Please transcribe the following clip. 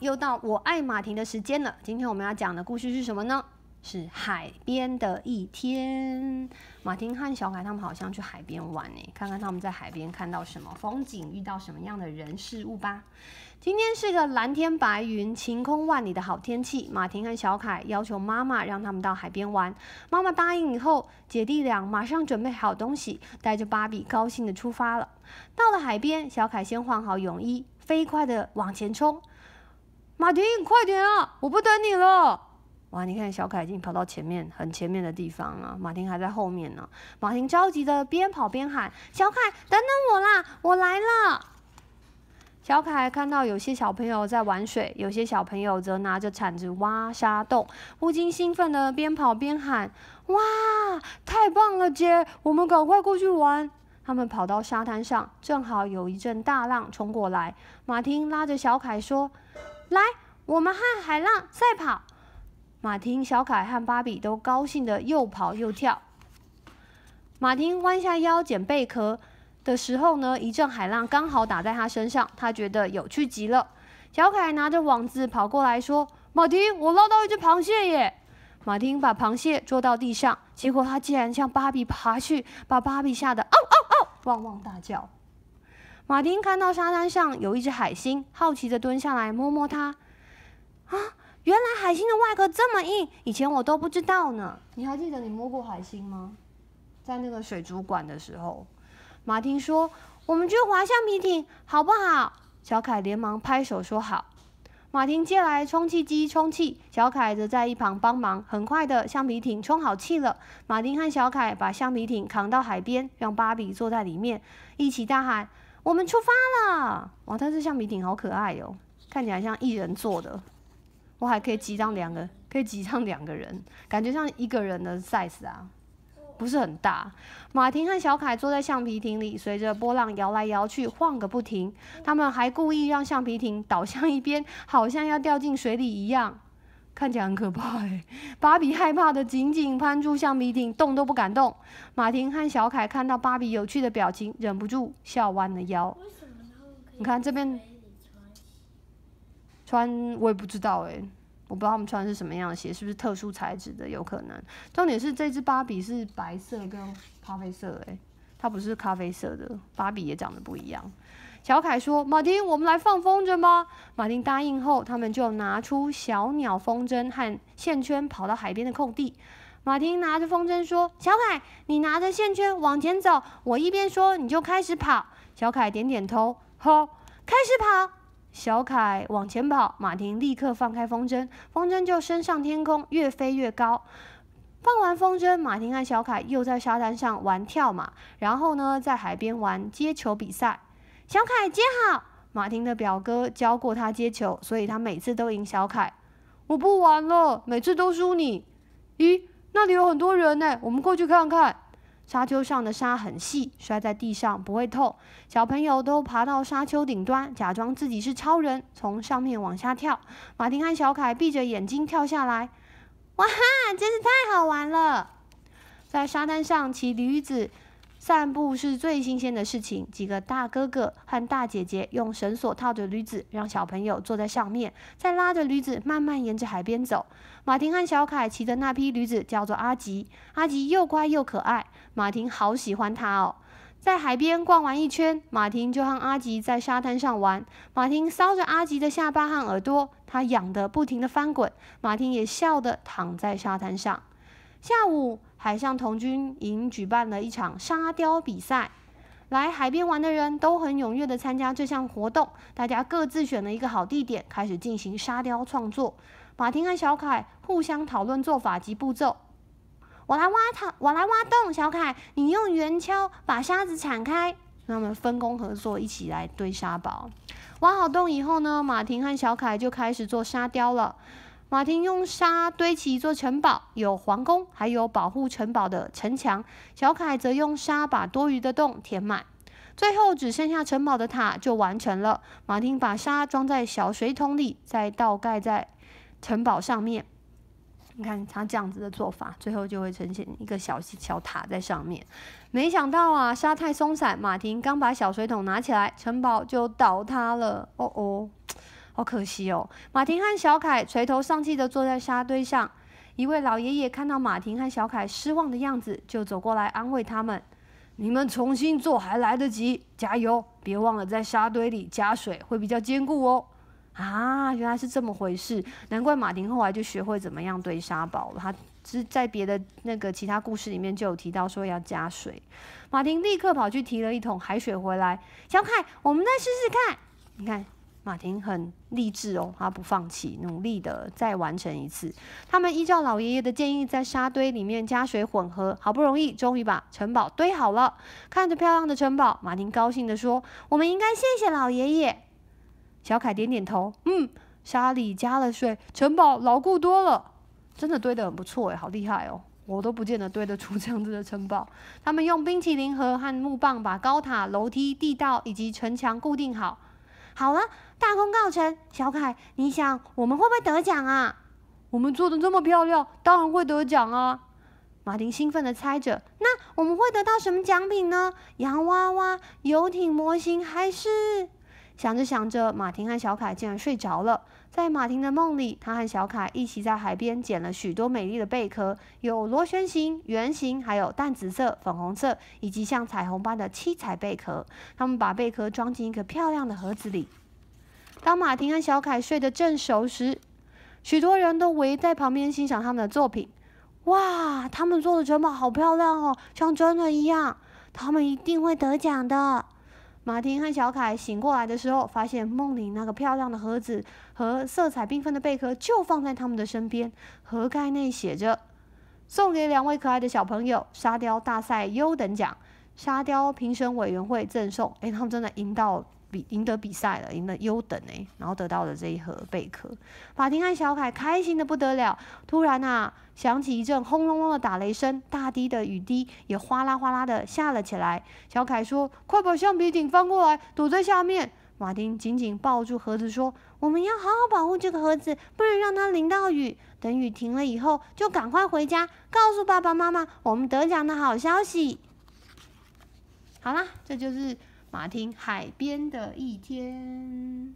又到我爱马婷的时间了。今天我们要讲的故事是什么呢？是海边的一天。马婷和小凯他们好像去海边玩诶，看看他们在海边看到什么风景，遇到什么样的人事物吧。今天是个蓝天白云、晴空万里的好天气。马婷和小凯要求妈妈让他们到海边玩，妈妈答应以后，姐弟俩马上准备好东西，带着芭比高兴的出发了。到了海边，小凯先换好泳衣，飞快的往前冲。马丁，快点啊！我不等你了。哇，你看，小凯已经跑到前面很前面的地方了，马丁还在后面呢。马丁着急的边跑边喊：“小凯，等等我啦，我来了！”小凯看到有些小朋友在玩水，有些小朋友则拿着铲子挖沙洞，不禁兴奋的边跑边喊：“哇，太棒了，姐，我们赶快过去玩！”他们跑到沙滩上，正好有一阵大浪冲过来，马丁拉着小凯说。来，我们和海浪赛跑。马丁、小凯和芭比都高兴的又跑又跳。马丁弯下腰捡贝壳的时候呢，一阵海浪刚好打在他身上，他觉得有趣极了。小凯拿着网子跑过来，说：“马丁，我捞到一只螃蟹耶！”马丁把螃蟹捉到地上，结果他竟然向芭比爬去，把芭比吓得“嗷嗷嗷”汪汪大叫。马丁看到沙滩上有一只海星，好奇的蹲下来摸摸它。啊，原来海星的外壳这么硬，以前我都不知道呢。你还记得你摸过海星吗？在那个水族馆的时候，马丁说：“我们去划橡皮艇，好不好？”小凯连忙拍手说：“好！”马丁借来充气机充气，小凯则在一旁帮忙。很快的，橡皮艇充好气了。马丁和小凯把橡皮艇扛到海边，让芭比坐在里面，一起大喊。我们出发了！哇，它是橡皮艇好可爱哦，看起来像一人坐的。我还可以挤上两个，可以挤上两个人，感觉像一个人的 size 啊，不是很大。马婷和小凯坐在橡皮艇里，随着波浪摇来摇去，晃个不停。他们还故意让橡皮艇倒向一边，好像要掉进水里一样。看起来很可怕哎，芭比害怕的紧紧攀住橡皮艇，动都不敢动。马婷和小凯看到芭比有趣的表情，忍不住笑弯了腰。你看这边穿，穿我也不知道哎，我不知道他们穿的是什么样的鞋，是不是特殊材质的？有可能。重点是这只芭比是白色跟咖啡色哎，它不是咖啡色的，芭比也长得不一样。小凯说：“马丁，我们来放风筝吧。”马丁答应后，他们就拿出小鸟风筝和线圈，跑到海边的空地。马丁拿着风筝说：“小凯，你拿着线圈往前走，我一边说，你就开始跑。”小凯点点头，吼，开始跑。小凯往前跑，马丁立刻放开风筝，风筝就升上天空，越飞越高。放完风筝，马丁和小凯又在沙滩上玩跳马，然后呢，在海边玩接球比赛。小凯接好，马丁的表哥教过他接球，所以他每次都赢小凯。我不玩了，每次都输你。咦，那里有很多人呢，我们过去看看。沙丘上的沙很细，摔在地上不会痛。小朋友都爬到沙丘顶端，假装自己是超人，从上面往下跳。马丁和小凯闭着眼睛跳下来，哇哈，真是太好玩了！在沙滩上骑驴子。散步是最新鲜的事情。几个大哥哥和大姐姐用绳索套着驴子，让小朋友坐在上面，再拉着驴子慢慢沿着海边走。马婷和小凯骑的那匹驴子叫做阿吉，阿吉又乖又可爱，马婷好喜欢它哦。在海边逛完一圈，马婷就和阿吉在沙滩上玩。马婷搔着阿吉的下巴和耳朵，它痒得不停的翻滚，马婷也笑得躺在沙滩上。下午，海上童军营举办了一场沙雕比赛。来海边玩的人都很踊跃地参加这项活动。大家各自选了一个好地点，开始进行沙雕创作。马婷和小凯互相讨论做法及步骤。我来挖，我来挖洞。小凯，你用圆锹把沙子铲开。他们分工合作，一起来堆沙堡。挖好洞以后呢，马婷和小凯就开始做沙雕了。马丁用沙堆起一座城堡，有皇宫，还有保护城堡的城墙。小凯则用沙把多余的洞填满，最后只剩下城堡的塔就完成了。马丁把沙装在小水桶里，再倒盖在城堡上面。你看他这样子的做法，最后就会呈现一个小小塔在上面。没想到啊，沙太松散，马丁刚把小水桶拿起来，城堡就倒塌了。哦哦。好可惜哦！马婷和小凯垂头丧气地坐在沙堆上。一位老爷爷看到马婷和小凯失望的样子，就走过来安慰他们：“你们重新做还来得及，加油！别忘了在沙堆里加水，会比较坚固哦。”啊，原来是这么回事！难怪马婷后来就学会怎么样堆沙堡了。他是在别的那个其他故事里面就有提到说要加水。马婷立刻跑去提了一桶海水回来。小凯，我们再试试看。你看。马丁很励志哦，他不放弃，努力的再完成一次。他们依照老爷爷的建议，在沙堆里面加水混合，好不容易，终于把城堡堆好了。看着漂亮的城堡，马丁高兴的说：“我们应该谢谢老爷爷。”小凯点点头，嗯，沙里加了水，城堡牢固多了，真的堆得很不错诶，好厉害哦，我都不见得堆得出这样子的城堡。他们用冰淇淋盒和木棒把高塔、楼梯、地道以及城墙固定好。好了，大功告成！小凯，你想我们会不会得奖啊？我们做的这么漂亮，当然会得奖啊！马丁兴奋的猜着，那我们会得到什么奖品呢？洋娃娃、游艇模型，还是？想着想着，马婷和小凯竟然睡着了。在马婷的梦里，她和小凯一起在海边捡了许多美丽的贝壳，有螺旋形、圆形，还有淡紫色、粉红色，以及像彩虹般的七彩贝壳。他们把贝壳装进一个漂亮的盒子里。当马婷和小凯睡得正熟时，许多人都围在旁边欣赏他们的作品。哇，他们做的城堡好漂亮哦，像真的一样。他们一定会得奖的。马丁和小凯醒过来的时候，发现梦里那个漂亮的盒子和色彩缤纷的贝壳就放在他们的身边。盒盖内写着：“送给两位可爱的小朋友，沙雕大赛优等奖，沙雕评审委员会赠送。”诶，他们真的赢到了！赢得比赛了，赢得优等呢然后得到了这一盒贝壳。法庭和小凯开心的不得了。突然啊，响起一阵轰隆隆的打雷声，大滴的雨滴也哗啦哗啦的下了起来。小凯说：“快把橡皮艇翻过来，躲在下面。”马丁紧紧抱住盒子说：“我们要好好保护这个盒子，不能让它淋到雨。等雨停了以后，就赶快回家，告诉爸爸妈妈我们得奖的好消息。”好啦，这就是。马丁海边的一天。